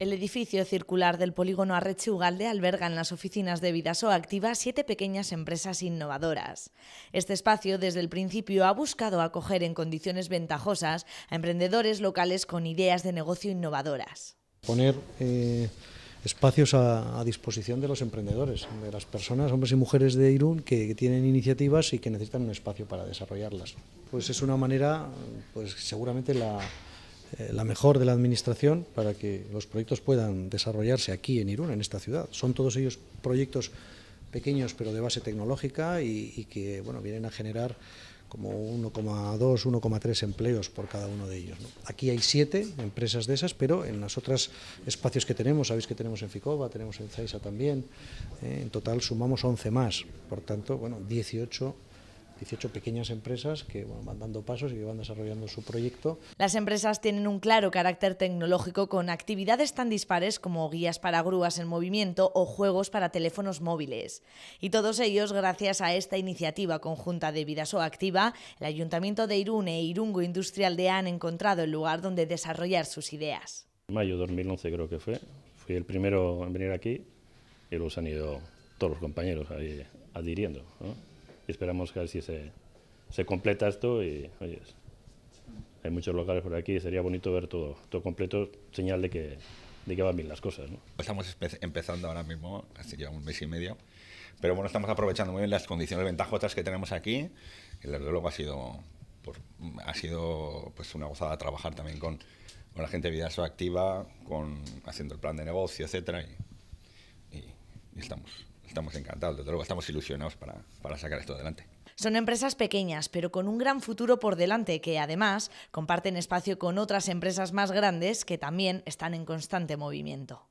El edificio circular del polígono Arreche Ugalde alberga en las oficinas de Vidaso Activa siete pequeñas empresas innovadoras. Este espacio desde el principio ha buscado acoger en condiciones ventajosas a emprendedores locales con ideas de negocio innovadoras. Poner eh, espacios a, disposición de los emprendedores, de las personas, hombres y mujeres de Irún que, que tienen iniciativas y que necesitan un espacio para desarrollarlas. Pues es una manera, pues seguramente la eh, la mejor de la Administración para que los proyectos puedan desarrollarse aquí en Irún, en esta ciudad. Son todos ellos proyectos pequeños pero de base tecnológica y, que bueno, vienen a generar como 1,2, 1,3 empleos por cada uno de ellos. Aquí hay siete empresas de esas, pero en los otros espacios que tenemos, sabéis que tenemos en Ficoba, tenemos en Zaisa también, ¿eh? en total sumamos 11 más, por tanto, bueno, 18 18 pequeñas empresas que van dando pasos y que van desarrollando su proyecto. Las empresas tienen un claro carácter tecnológico con actividades tan dispares como guías para grúas en movimiento o juegos para teléfonos móviles. Y todos ellos gracias a esta iniciativa conjunta de Vidaso Activa, el Ayuntamiento de Irune e Irungo Industrial de han encontrado el lugar donde desarrollar sus ideas. En mayo de 2011 creo que fue, fui el primero en venir aquí y los han ido todos los compañeros adhiriendo esperamos que así se, completa esto y hay muchos locales por aquí, sería bonito ver todo, todo completo, señal de que, que van bien las cosas. Estamos empezando ahora mismo, así llevamos un mes y medio, pero bueno, estamos aprovechando muy bien las condiciones ventajosas que tenemos aquí, El desde luego ha sido, ha sido pues, una gozada trabajar también con, la gente de Vidaso Activa, con, haciendo el plan de negocio, etcétera, y estamos estamos encantados, desde luego estamos ilusionados para, para sacar esto adelante. Son empresas pequeñas, pero con un gran futuro por delante, que además comparten espacio con otras empresas más grandes que también están en constante movimiento.